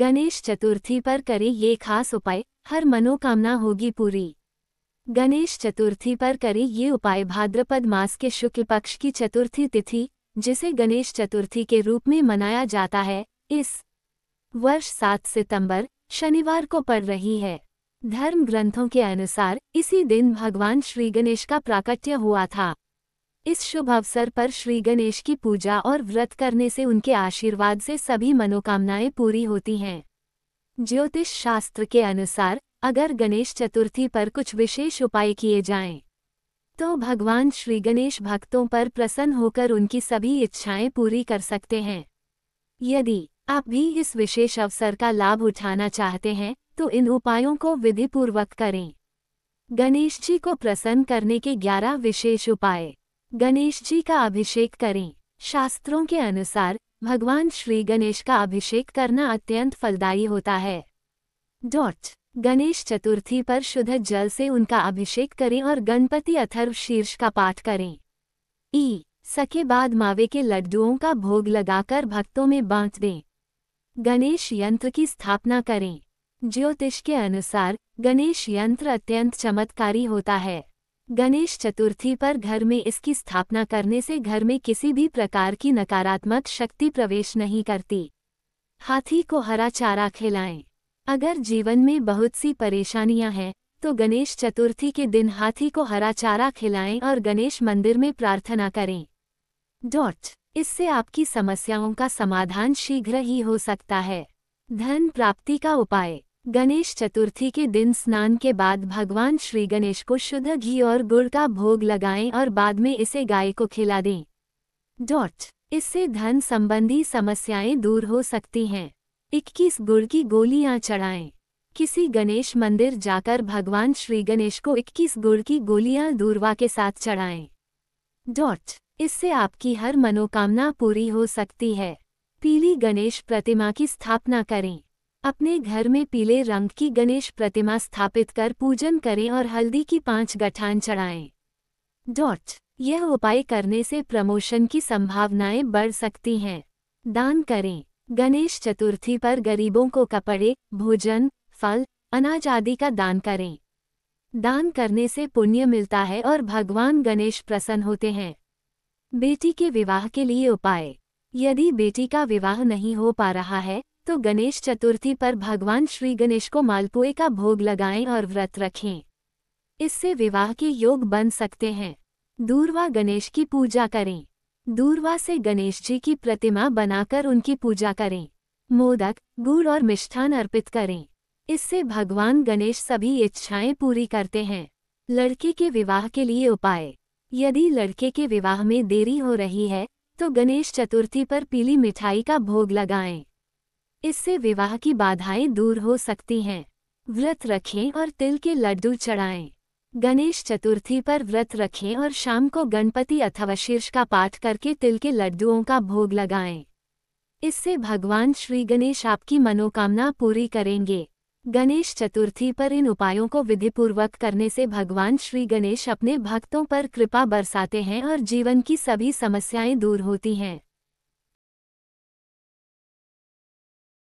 गणेश चतुर्थी पर करें ये खास उपाय हर मनोकामना होगी पूरी गणेश चतुर्थी पर करें ये उपाय भाद्रपद मास के शुक्ल पक्ष की चतुर्थी तिथि जिसे गणेश चतुर्थी के रूप में मनाया जाता है इस वर्ष सात सितंबर शनिवार को पड़ रही है धर्म ग्रंथों के अनुसार इसी दिन भगवान श्री गणेश का प्राकट्य हुआ था इस शुभ अवसर पर श्री गणेश की पूजा और व्रत करने से उनके आशीर्वाद से सभी मनोकामनाएं पूरी होती हैं ज्योतिष शास्त्र के अनुसार अगर गणेश चतुर्थी पर कुछ विशेष उपाय किए जाएं, तो भगवान श्री गणेश भक्तों पर प्रसन्न होकर उनकी सभी इच्छाएं पूरी कर सकते हैं यदि आप भी इस विशेष अवसर का लाभ उठाना चाहते हैं तो इन उपायों को विधिपूर्वक करें गणेश जी को प्रसन्न करने के ग्यारह विशेष उपाय गणेश जी का अभिषेक करें शास्त्रों के अनुसार भगवान श्री गणेश का अभिषेक करना अत्यंत फलदायी होता है डॉट गणेश चतुर्थी पर शुद्ध जल से उनका अभिषेक करें और गणपति अथर्व शीर्ष का पाठ करें ई सके बाद मावे के लड्डुओं का भोग लगाकर भक्तों में बांट दें गणेश यंत्र की स्थापना करें ज्योतिष के अनुसार गणेश यंत्र अत्यंत चमत्कारी होता है गणेश चतुर्थी पर घर में इसकी स्थापना करने से घर में किसी भी प्रकार की नकारात्मक शक्ति प्रवेश नहीं करती हाथी को हरा चारा खिलाएं अगर जीवन में बहुत सी परेशानियां हैं तो गणेश चतुर्थी के दिन हाथी को हरा चारा खिलाएं और गणेश मंदिर में प्रार्थना करें डॉट इससे आपकी समस्याओं का समाधान शीघ्र ही हो सकता है धन प्राप्ति का उपाय गणेश चतुर्थी के दिन स्नान के बाद भगवान श्री गणेश को शुद्ध घी और गुड़ का भोग लगाएं और बाद में इसे गाय को खिला दें डॉट इससे धन संबंधी समस्याएं दूर हो सकती हैं इक्कीस गुड़ की गोलियां चढ़ाएं किसी गणेश मंदिर जाकर भगवान श्री गणेश को इक्कीस गुड़ की गोलियां दूरवा के साथ चढ़ाएं डॉट इससे आपकी हर मनोकामना पूरी हो सकती है पीली गणेश प्रतिमा की स्थापना करें अपने घर में पीले रंग की गणेश प्रतिमा स्थापित कर पूजन करें और हल्दी की पांच गठान चढ़ाएं डॉट यह उपाय करने से प्रमोशन की संभावनाएं बढ़ सकती हैं दान करें गणेश चतुर्थी पर गरीबों को कपड़े भोजन फल अनाज आदि का दान करें दान करने से पुण्य मिलता है और भगवान गणेश प्रसन्न होते हैं बेटी के विवाह के लिए उपाय यदि बेटी का विवाह नहीं हो पा रहा है तो गणेश चतुर्थी पर भगवान श्री गणेश को मालपुए का भोग लगाएं और व्रत रखें इससे विवाह के योग बन सकते हैं दूरवा गणेश की पूजा करें दूरवा से गणेश जी की प्रतिमा बनाकर उनकी पूजा करें मोदक गुड़ और मिष्ठान अर्पित करें इससे भगवान गणेश सभी इच्छाएं पूरी करते हैं लड़के के विवाह के लिए उपाय यदि लड़के के विवाह में देरी हो रही है तो गणेश चतुर्थी पर पीली मिठाई का भोग लगाएं इससे विवाह की बाधाएं दूर हो सकती हैं व्रत रखें और तिल के लड्डू चढ़ाएं गणेश चतुर्थी पर व्रत रखें और शाम को गणपति अथवा शीर्ष का पाठ करके तिल के लड्डुओं का भोग लगाएं इससे भगवान श्री गणेश आपकी मनोकामना पूरी करेंगे गणेश चतुर्थी पर इन उपायों को विधिपूर्वक करने से भगवान श्री गणेश अपने भक्तों पर कृपा बरसाते हैं और जीवन की सभी समस्याएं दूर होती हैं